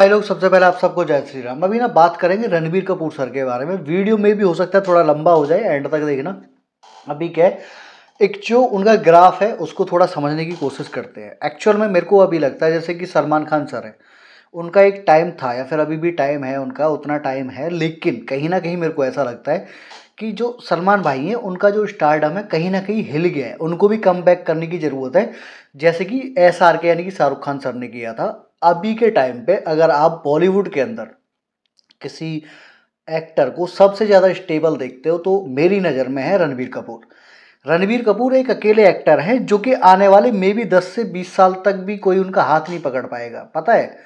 भाई लोग सबसे पहले आप सबको जय श्री राम अभी ना बात करेंगे रणबीर कपूर सर के बारे में वीडियो में भी हो सकता है थोड़ा लंबा हो जाए एंड तक देखना अभी क्या है एक जो उनका ग्राफ है उसको थोड़ा समझने की कोशिश करते हैं एक्चुअल में मेरे को अभी लगता है जैसे कि सलमान खान सर है उनका एक टाइम था या फिर अभी भी टाइम है उनका उतना टाइम है लेकिन कहीं ना कहीं मेरे को ऐसा लगता है कि जो सलमान भाई हैं उनका जो स्टारडम है कहीं ना कहीं हिल गया है उनको भी कम बैक करने की ज़रूरत है जैसे कि एस आर के यानी कि शाहरुख खान सर ने किया था अभी के टाइम पे अगर आप बॉलीवुड के अंदर किसी एक्टर को सबसे ज़्यादा स्टेबल देखते हो तो मेरी नज़र में है रणबीर कपूर रणबीर कपूर एक अकेले एक्टर हैं जो कि आने वाले मे भी दस से बीस साल तक भी कोई उनका हाथ नहीं पकड़ पाएगा पता है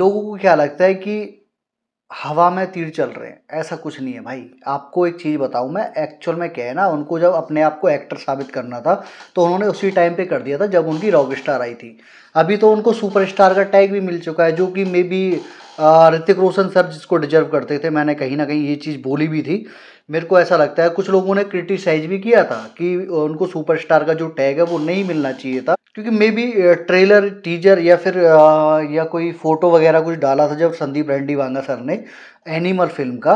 लोगों को क्या लगता है कि हवा में तीर चल रहे हैं ऐसा कुछ नहीं है भाई आपको एक चीज़ बताऊं मैं एक्चुअल में क्या है ना उनको जब अपने आप को एक्टर साबित करना था तो उन्होंने उसी टाइम पे कर दिया था जब उनकी रॉक स्टार आई थी अभी तो उनको सुपरस्टार का टैग भी मिल चुका है जो कि maybe Hrithik Roshan sir जिसको डिजर्व करते थे मैंने कहीं ना कहीं ये चीज़ बोली भी थी मेरे को ऐसा लगता है कुछ लोगों ने क्रिटिसाइज भी किया था कि उनको सुपरस्टार का जो टैग है वो नहीं मिलना चाहिए था क्योंकि मे बी ट्रेलर टीजर या फिर uh, या कोई फ़ोटो वगैरह कुछ डाला था जब संदीप रेड्डी वांगा सर ने एनिमल फिल्म का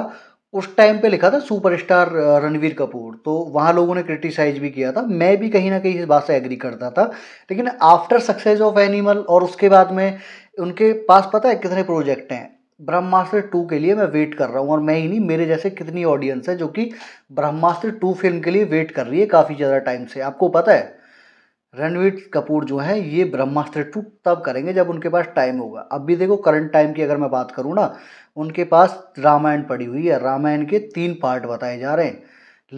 उस टाइम पे लिखा था सुपरस्टार uh, रणवीर कपूर तो वहाँ लोगों ने क्रिटिसाइज भी किया था मैं भी कहीं ना कहीं इस बात से एग्री करता था लेकिन आफ्टर सक्सेस ऑफ एनिमल और उसके बाद में उनके पास पता है कितने प्रोजेक्ट हैं ब्रह्मास्त्र टू के लिए मैं वेट कर रहा हूँ और मैं ही नहीं मेरे जैसे कितनी ऑडियंस है जो कि ब्रह्मास्त्र टू फिल्म के लिए वेट कर रही है काफ़ी ज़्यादा टाइम से आपको पता है रणवीर कपूर जो है ये ब्रह्मास्त्र टू तब करेंगे जब उनके पास टाइम होगा अब भी देखो करंट टाइम की अगर मैं बात करूँ ना उनके पास रामायण पड़ी हुई है रामायण के तीन पार्ट बताए जा रहे हैं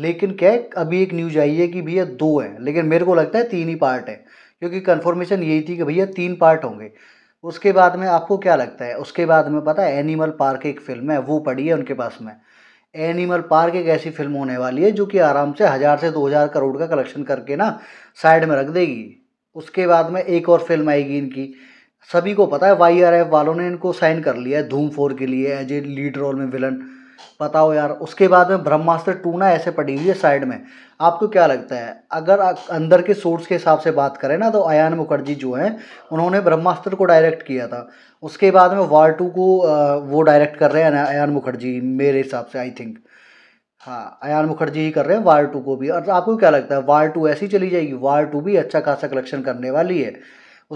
लेकिन क्या अभी एक न्यूज आई है कि भैया दो हैं लेकिन मेरे को लगता है तीन ही पार्ट है क्योंकि कन्फर्मेशन यही थी कि भैया तीन पार्ट होंगे उसके बाद में आपको क्या लगता है उसके बाद में पता है एनिमल पार्क एक फिल्म है वो पड़ी है उनके पास में एनिमल पार्क एक ऐसी फिल्म होने वाली है जो कि आराम से हज़ार से दो हज़ार करोड़ का कलेक्शन करके ना साइड में रख देगी उसके बाद में एक और फिल्म आएगी इनकी सभी को पता है वाई वालों ने इनको साइन कर लिया है धूम फोर के लिए एज ए लीड रोल में विलन बताओ यार उसके बाद में ब्रह्मास्त्र टू ना ऐसे पड़ी हुई है साइड में आपको क्या लगता है अगर अंदर के सोर्स के हिसाब से बात करें ना तो अयान मुखर्जी जो हैं उन्होंने ब्रह्मास्त्र को डायरेक्ट किया था उसके बाद में वार टू को वो डायरेक्ट कर रहे हैं अयान मुखर्जी मेरे हिसाब से आई थिंक हाँ अयान मुखर्जी ही कर रहे हैं वार टू को भी और आपको क्या लगता है वार टू ऐसी चली जाएगी वार टू भी अच्छा खासा कलेक्शन करने वाली है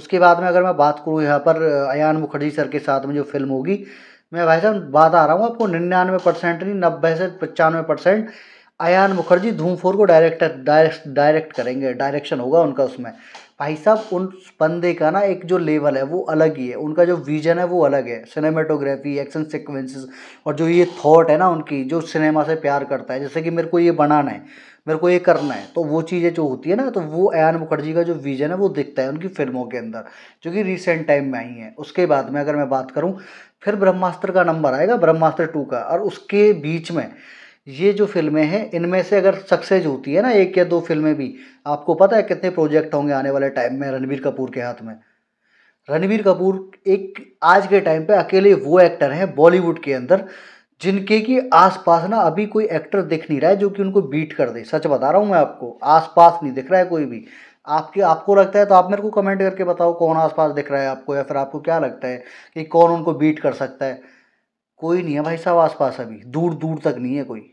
उसके बाद में अगर मैं बात करूँ यहाँ पर अयान मुखर्जी सर के साथ में जो फिल्म होगी मैं भाई साहब बात आ रहा हूँ आपको निन्यानवे परसेंट नहीं नब्बे से पचानवे परसेंट अयान मुखर्जी धूम फोर को डायरेक्ट डायरेक्ट डायरेक्ट करेंगे डायरेक्शन होगा उनका उसमें भाई साहब उन बंदे का ना एक जो लेवल है वो अलग ही है उनका जो विजन है वो अलग है सिनेमेटोग्राफी एक्शन सिक्वेंसेस और जो ये थॉट है ना उनकी जो सिनेमा से प्यार करता है जैसे कि मेरे को ये बनाना है मेरे को ये करना है तो वो चीज़ें जो होती है ना तो वो एन मुखर्जी का जो विजन है वो दिखता है उनकी फिल्मों के अंदर जो कि रिसेंट टाइम में आई हैं उसके बाद में अगर मैं बात करूँ फिर ब्रह्मास्त्र का नंबर आएगा ब्रह्मास्त्र टू का और उसके बीच में ये जो फिल्में हैं इनमें से अगर सक्सेस होती है ना एक या दो फिल्में भी आपको पता है कितने प्रोजेक्ट होंगे आने वाले टाइम में रणबीर कपूर के हाथ में रणबीर कपूर एक आज के टाइम पे अकेले वो एक्टर हैं बॉलीवुड के अंदर जिनके कि आसपास ना अभी कोई एक्टर दिख नहीं रहा है जो कि उनको बीट कर दे सच बता रहा हूँ मैं आपको आसपास नहीं दिख रहा है कोई भी आपके आपको लगता है तो आप मेरे को कमेंट करके बताओ कौन आसपास दिख रहा है आपको या फिर आपको क्या लगता है कि कौन उनको बीट कर सकता है कोई नहीं है भाई साहब आसपास अभी दूर दूर तक नहीं है कोई